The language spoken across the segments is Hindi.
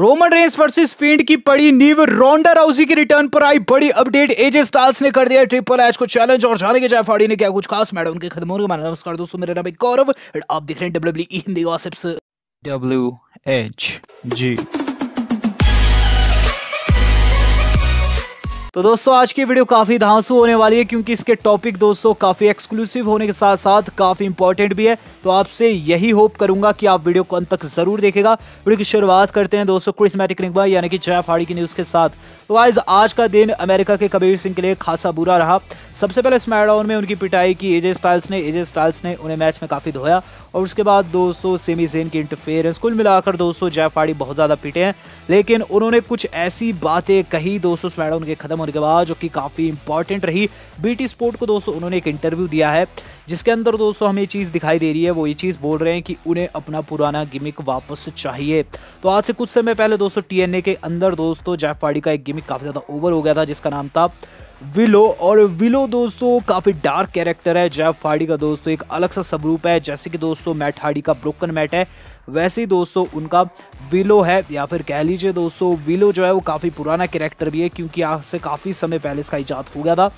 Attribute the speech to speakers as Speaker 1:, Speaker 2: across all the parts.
Speaker 1: रोमन रेंस वर्सेस फील्ड की पड़ी नीव रोंडा राउजी के रिटर्न पर आई बड़ी अपडेट एजे स्टाल्स ने कर दिया ट्रिपल एच को चैलेंज और जाने के फाड़ी ने क्या कुछ खास मैडम उनके खदमों का नमस्कार दोस्तों मेरा नाम है गौरव आप देख रहे हैं W Hindi W H G तो दोस्तों आज की वीडियो काफी धांसू होने वाली है क्योंकि इसके टॉपिक दोस्तों काफी एक्सक्लूसिव होने के साथ साथ काफी इंपॉर्टेंट भी है तो आपसे यही होप करूंगा कि आप वीडियो को अंत तक जरूर देखेगा वीडियो की शुरुआत करते हैं दोस्तों क्रिसमेटिक रिंग यानी कि जया फाड़ी की न्यूज के साथ तो आज आज का दिन अमेरिका के कबीर सिंह के लिए खासा बुरा रहा सबसे पहले स्मैडाउन में उनकी पिटाई की एजे स्टाइल्स ने एजे स्टाइल्स ने उन्हें मैच में काफी धोया और उसके बाद दोस्तों सेमी जेन की इंटरफेयरेंस कुल मिलाकर दोस्तों जया फाड़ी बहुत ज्यादा पिटे हैं लेकिन उन्होंने कुछ ऐसी बातें कही दोस्तों स्मैडाउन के खत्म होने के बाद जो कि काफ़ी इंपॉर्टेंट रही बीटी स्पोर्ट को दोस्तों उन्होंने एक इंटरव्यू दिया है जिसके अंदर दोस्तों हमें चीज़ दिखाई दे रही है वो ये चीज़ बोल रहे हैं कि उन्हें अपना पुराना गिमिक वापस चाहिए तो आज से कुछ समय पहले दोस्तों टी के अंदर दोस्तों जैफवाड़ी का एक गिमिक काफ़ी ज़्यादा ओवर हो गया था जिसका नाम था विलो और विलो दोस्तों काफ़ी डार्क कैरेक्टर है जैफ फाड़ी का दोस्तों एक अलग सा स्वरूप है जैसे कि दोस्तों मैट हाड़ी का ब्रोकन मैट है वैसे ही दोस्तों उनका विलो है या फिर कह लीजिए दोस्तों विलो जो है वो काफ़ी पुराना कैरेक्टर भी है क्योंकि आज से काफ़ी समय पहले इसका ईजाद हो गया था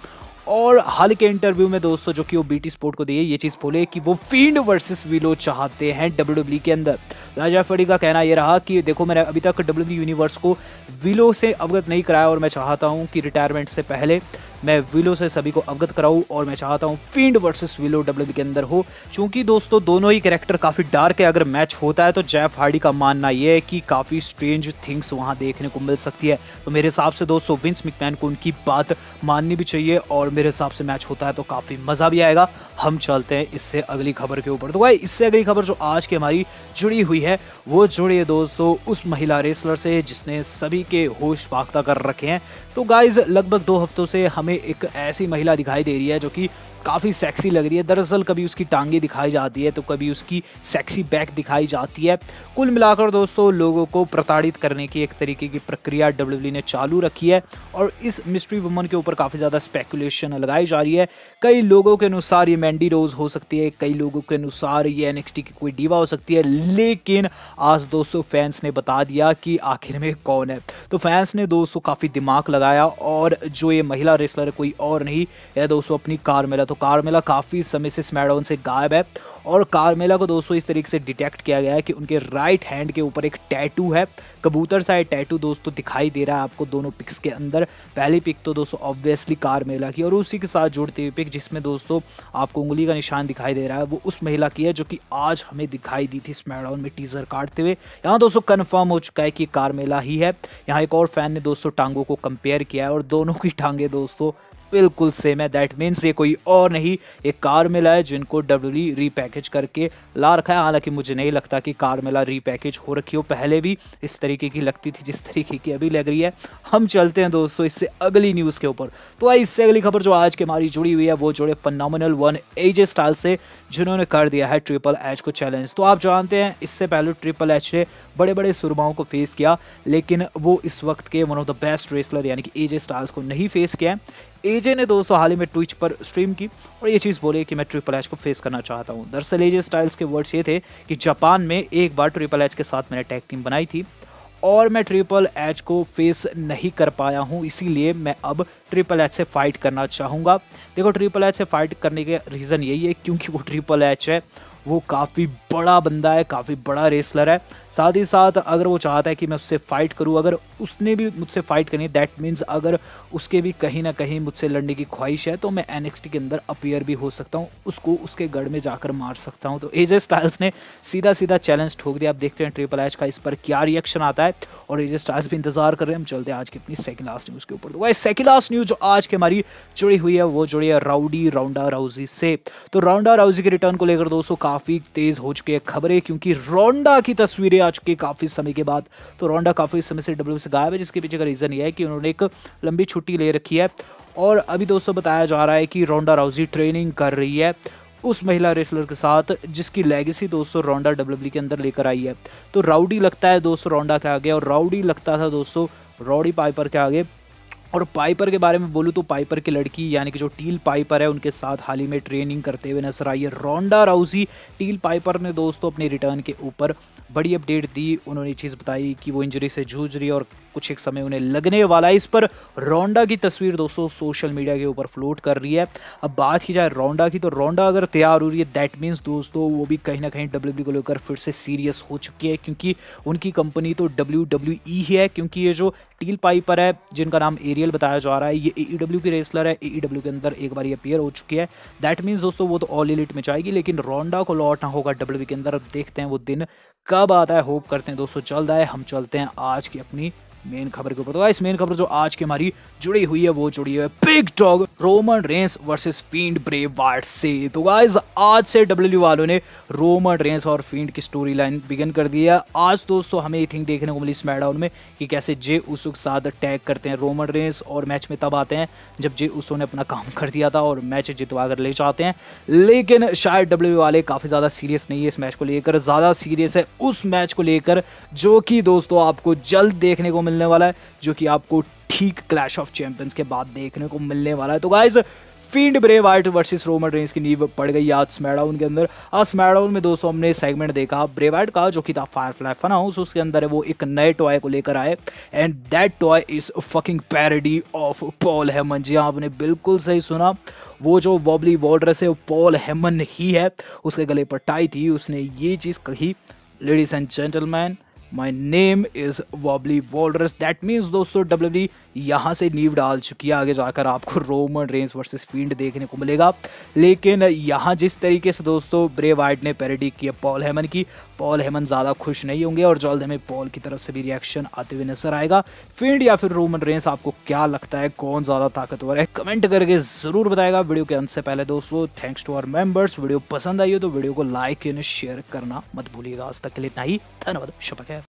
Speaker 1: और हाल के इंटरव्यू में दोस्तों जो कि वो बीटी स्पोर्ट को दिए ये चीज़ बोले कि वो फीड वर्सेस विलो चाहते हैं डब्ल्यू e के अंदर राजा फड़ी का कहना यह रहा कि देखो मैंने अभी तक डब्ल्यू यूनिवर्स e को विलो से अवगत नहीं कराया और मैं चाहता हूँ कि रिटायरमेंट से पहले मैं विलो से सभी को अवगत कराऊँ और मैं चाहता हूँ फील्ड वर्सेस विलो डब्ल्यू के अंदर हो चूँकि दोस्तों दोनों ही कैरेक्टर काफ़ी डार्क है अगर मैच होता है तो जैफ हार्डी का मानना यह है कि काफ़ी स्ट्रेंज थिंग्स वहाँ देखने को मिल सकती है तो मेरे हिसाब से दोस्तों विंस मिकमैन को उनकी बात माननी भी चाहिए और मेरे हिसाब से मैच होता है तो काफ़ी मज़ा भी आएगा हम चलते हैं इससे अगली खबर के ऊपर तो भाई इससे अगली खबर जो आज की हमारी जुड़ी हुई है वो जुड़ी है दोस्तों उस महिला रेसलर से जिसने सभी के होश फाख्ता कर रखे हैं तो गाइज लगभग दो हफ्तों से हमें हमें एक ऐसी महिला दिखाई दे रही है जो कि काफ़ी सेक्सी लग रही है दरअसल कभी उसकी टांगे दिखाई जाती है तो कभी उसकी सेक्सी बैक दिखाई जाती है कुल मिलाकर दोस्तों लोगों को प्रताड़ित करने की एक तरीके की प्रक्रिया डब्ल्यू ने चालू रखी है और इस मिस्ट्री वुमन के ऊपर काफ़ी ज़्यादा स्पेकुलेशन लगाई जा रही है कई लोगों के अनुसार ये मैंडी रोज हो सकती है कई लोगों के अनुसार ये एन की कोई डीवा हो सकती है लेकिन आज दोस्तों फैंस ने बता दिया कि आखिर में कौन है तो फैंस ने दोस्तों काफ़ी दिमाग लगाया और जो ये महिला रेसलर कर कोई और नहीं या दोस्तों अपनी कारमेला तो कारमेला काफ़ी समय से स्मैडाउन से गायब है और कारमेला को दोस्तों इस तरीके से डिटेक्ट किया गया है कि उनके राइट हैंड के ऊपर एक टैटू है कबूतर सा टैटू दोस्तों दिखाई दे रहा है आपको दोनों पिक्स के अंदर पहली पिक तो दोस्तों ऑब्वियसली कारमेला की और उसी के साथ जुड़ती हुई पिक जिसमें दोस्तों आपको उंगली का निशान दिखाई दे रहा है वो उस महिला की है जो कि आज हमें दिखाई दी थी स्मैडाउन में टीजर काटते हुए यहाँ दोस्तों कन्फर्म हो चुका है कि कारमेला ही है यहाँ एक और फैन ने दोस्तों टांगों को कंपेयर किया है और दोनों की टांगे दोस्तों दोस्तों बिल्कुल सेम है दैट मीन्स ये कोई और नहीं एक कार मिला है जिनको डब्ल्यू रीपैकेज e करके ला रखा है हालांकि मुझे नहीं लगता कि कार मिला रीपैकेज हो रखी हो पहले भी इस तरीके की लगती थी जिस तरीके की अभी लग रही है हम चलते हैं दोस्तों इससे अगली न्यूज़ के ऊपर तो आई इससे अगली खबर जो आज के हमारी जुड़ी हुई है वो जुड़े फनॉमिनल वन एज स्टाइल से जिन्होंने कर दिया है ट्रिपल एच को चैलेंज तो आप जानते हैं इससे पहले ट्रिपल एच ने बड़े बड़े सुरमाओं को फेस किया लेकिन वो इस वक्त के one of the best wrestler यानी कि एजे स्टार्स को नहीं फेस किया एजे ने दोस्तों हाल ही में ट्विच पर स्ट्रीम की और ये चीज़ बोले कि मैं ट्रिपल एच को फेस करना चाहता हूँ दरअसल एजे स्टाइल्स के वर्ड्स ये थे कि जापान में एक बार ट्रिपल एच के साथ मैंने टैग टीम बनाई थी और मैं ट्रिपल एच को फेस नहीं कर पाया हूँ इसीलिए मैं अब ट्रिपल एच से फ़ाइट करना चाहूँगा देखो ट्रिपल एच से फ़ाइट करने के रीज़न यही है क्योंकि वो ट्रिपल एच है वो काफ़ी बड़ा बंदा है काफ़ी बड़ा रेसलर है साथ ही साथ अगर वो चाहता है कि मैं उससे फ़ाइट करूँ अगर उसने भी मुझसे फ़ाइट करनी है दैट मीन्स अगर उसके भी कहीं ना कहीं मुझसे लड़ने की ख्वाहिश है तो मैं एन के अंदर अपियर भी हो सकता हूँ उसको उसके गढ़ में जाकर मार सकता हूँ तो एजे स्टाइल्स ने सीधा सीधा चैलेंज ठोक दिया आप देखते हैं ट्रिपल एच का इस पर क्या रिएक्शन आता है और एजे स्टाइल्स भी इंतजार कर रहे हैं हम चलते हैं आज की अपनी सेकंड लास्ट न्यूज़ के ऊपर तो वह सेकंड लास्ट न्यूज़ जो आज की हमारी जुड़ी हुई है वो जुड़ी है राउडी राउंडा राउजी से तो राउंडा राउजी के रिटर्न को लेकर दोस्तों काफ़ी तेज़ हो चुकी है खबरें क्योंकि रोंडा की तस्वीरें आ चुकी है काफ़ी समय के बाद तो रोंडा काफ़ी समय से डब्ल्यू से गायब है जिसके पीछे का रीज़न ये है कि उन्होंने एक लंबी छुट्टी ले रखी है और अभी दोस्तों बताया जा रहा है कि रोंडा राउजी ट्रेनिंग कर रही है उस महिला रेसलर के साथ जिसकी लेगेसी दोस्तों रोंडा डब्ल्यू e के अंदर लेकर आई है तो राउडी लगता है दोस्तों रोंडा के आगे और राउडी लगता था दोस्तों रॉडी पाइपर के आगे और पाइपर के बारे में बोलूँ तो पाइपर की लड़की यानी कि जो टील पाइपर है उनके साथ हाल ही में ट्रेनिंग करते हुए नजर आई है रोंडा राउसी टील पाइपर ने दोस्तों अपने रिटर्न के ऊपर बड़ी अपडेट दी उन्होंने चीज़ बताई कि वो इंजरी से जूझ रही है और कुछ एक समय उन्हें लगने वाला है इस पर रोंडा की तस्वीर दोस्तों सोशल मीडिया के ऊपर फ्लोट कर रही है अब बात की जाए रोंडा की तो रोंडा अगर तैयार हो रही है दैट मीन्स दोस्तों वो भी कहीं ना कहीं डब्ल्यू e को लेकर फिर से सीरियस हो चुकी है क्योंकि उनकी कंपनी तो डब्ल्यू e ही है क्योंकि ये जो स्टील पाइपर है जिनका नाम एरियल बताया जा रहा है ये ई e की रेसलर है ई e के अंदर एक बार अपेयर हो चुकी है दैट मीन्स दोस्तों वो तो ऑल इलिट में जाएगी लेकिन रोंडा को लौटना होगा डब्ल्यू के अंदर अब देखते हैं वो दिन कब आता है होप करते हैं दोस्तों जल्द आए हम चलते हैं आज की अपनी मेन खबर के ऊपर तो गाइस मेन खबर जो आज की हमारी जुड़ी हुई है वो जुड़ी है big dog Roman Reigns versus Fiend Bray Wyatt से तो गाइस आज से डब्ल्यू वालों ने रोमन रेंस और फीड की स्टोरी लाइन बिगन कर दी है आज दोस्तों हमें ये थिंक देखने को मिली स्मैडाउन में कि कैसे जे उसो के साथ टैग करते हैं रोमन रेंस और मैच में तब आते हैं जब जे उसो ने अपना काम कर दिया था और मैच जितवा कर ले जाते हैं लेकिन शायद डब्ल्यू वाले काफ़ी ज़्यादा सीरियस नहीं है इस मैच को लेकर ज़्यादा सीरियस है उस मैच को लेकर जो कि दोस्तों आपको जल्द देखने को मिल मिलने वाला है जो कि आपको ठीक क्लैश ऑफ चैंपियंस के बाद देखने को मिलने वाला है तो guys Fiend Bray Wyatt versus Roman Reigns की नींव पड़ गई आज स्मैडाउन के अंदर आज स्मैडाउन में दोस्तों हमने सेगमेंट देखा ब्रे वाइट का जो कि था फायर फ्लाई फन हाउस उसके अंदर है वो एक नए टॉय को लेकर आए and that toy is fucking parody of Paul Heyman जी हाँ आपने बिल्कुल सही सुना वो जो वॉबली वॉल्ड्रेस है वो पॉल हेमन ही है उसके गले पर टाई थी उसने ये चीज़ कही ladies and gentleman my name is wobbly walrus that means dosto wwe यहाँ से नींव डाल चुकी है आगे जाकर आपको रोमन रेंस वर्सेस फील्ड देखने को मिलेगा लेकिन यहाँ जिस तरीके से दोस्तों ब्रे वाइट ने पेरेडी किया पॉल हेमन की पॉल हेमन ज़्यादा खुश नहीं होंगे और जल्द हमें पॉल की तरफ से भी रिएक्शन आते हुए नजर आएगा फील्ड या फिर रोमन रेंस आपको क्या लगता है कौन ज़्यादा ताकतवर है कमेंट करके ज़रूर बताएगा वीडियो के अंत से पहले दोस्तों thanks to our members video पसंद आई हो तो वीडियो को लाइक एंड शेयर करना मत भूलिएगा आज तक के लिए इतना ही धन्यवाद शुभ